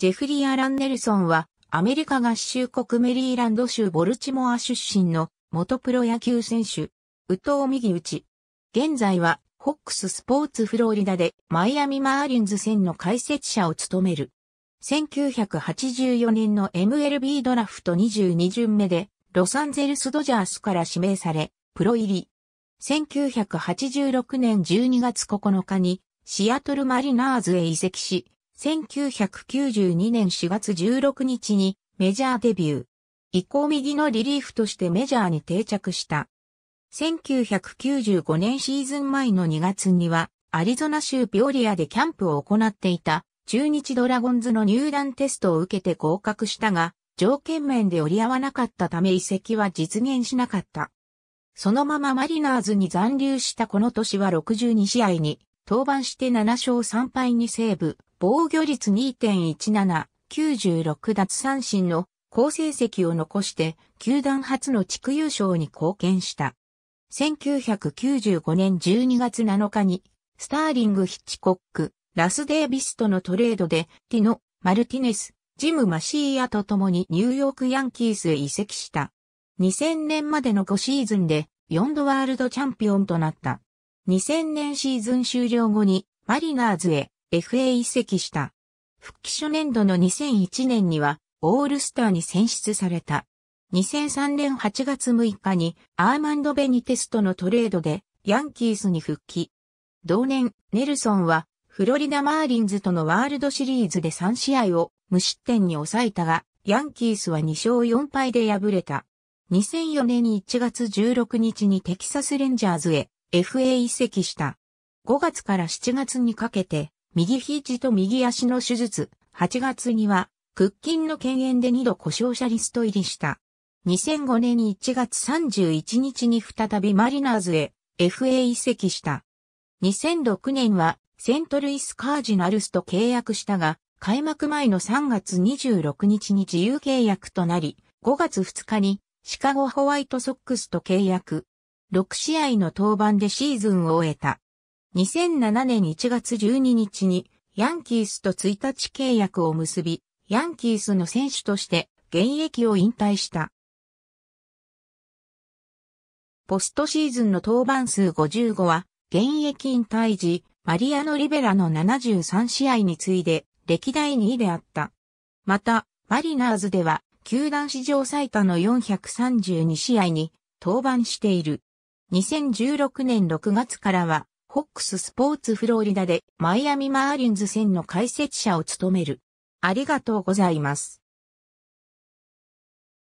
ジェフリー・アラン・ネルソンは、アメリカ合衆国メリーランド州ボルチモア出身の元プロ野球選手、宇藤右ウチ。現在は、ホックススポーツフローリダでマイアミマーリンズ戦の解説者を務める。1984年の MLB ドラフト22巡目で、ロサンゼルスドジャースから指名され、プロ入り。1986年12月9日にシアトルマリナーズへ移籍し、1992年4月16日にメジャーデビュー。以降右のリリーフとしてメジャーに定着した。1995年シーズン前の2月には、アリゾナ州ピオリアでキャンプを行っていた、中日ドラゴンズの入団テストを受けて合格したが、条件面で折り合わなかったため移籍は実現しなかった。そのままマリナーズに残留したこの年は62試合に、登板して7勝3敗にセーブ、防御率2.17、96奪三振の好成績を残して、球団初の地区優勝に貢献した。1995年12月7日に、スターリング・ヒッチコック、ラス・デービスとのトレードで、ティノ・マルティネス、ジム・マシーアと共にニューヨーク・ヤンキースへ移籍した。2000年までの5シーズンで、4度ワールドチャンピオンとなった。2000年シーズン終了後に、マリナーズへ、FA 移籍した。復帰初年度の2001年にはオールスターに選出された。2003年8月6日にアーマンド・ベニテストのトレードでヤンキースに復帰。同年、ネルソンはフロリダ・マーリンズとのワールドシリーズで3試合を無失点に抑えたが、ヤンキースは2勝4敗で敗れた。2004年1月16日にテキサスレンジャーズへ FA 移籍した。5月から7月にかけて右肘と右足の手術、8月には、屈筋の犬炎で2度故障者リスト入りした。2005年1月31日に再びマリナーズへ FA 移籍した。2006年はセントルイスカージナルスと契約したが、開幕前の3月26日に自由契約となり、5月2日にシカゴホワイトソックスと契約。6試合の登板でシーズンを終えた。2007年1月12日にヤンキースと1日契約を結び、ヤンキースの選手として現役を引退した。ポストシーズンの登板数55は、現役引退時、マリアノ・リベラの73試合に次いで、歴代2位であった。また、マリナーズでは、球団史上最多の432試合に登板している。2016年6月からは、ックススポーツフローリダでマイアミマーリンズ戦の解説者を務める。ありがとうございます。